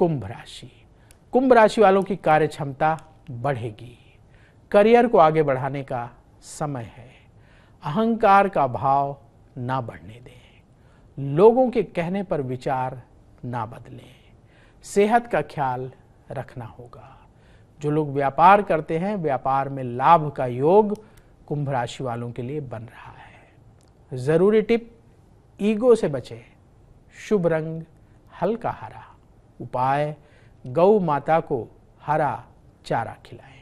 कुंभ राशि कुंभ राशि वालों की कार्य क्षमता बढ़ेगी करियर को आगे बढ़ाने का समय है अहंकार का भाव ना बढ़ने दें लोगों के कहने पर विचार ना बदलें सेहत का ख्याल रखना होगा जो लोग व्यापार करते हैं व्यापार में लाभ का योग कुंभ राशि वालों के लिए बन रहा है जरूरी टिप ईगो से बचें शुभ रंग हल्का हरा उपाय गौ माता को हरा चारा खिलाएं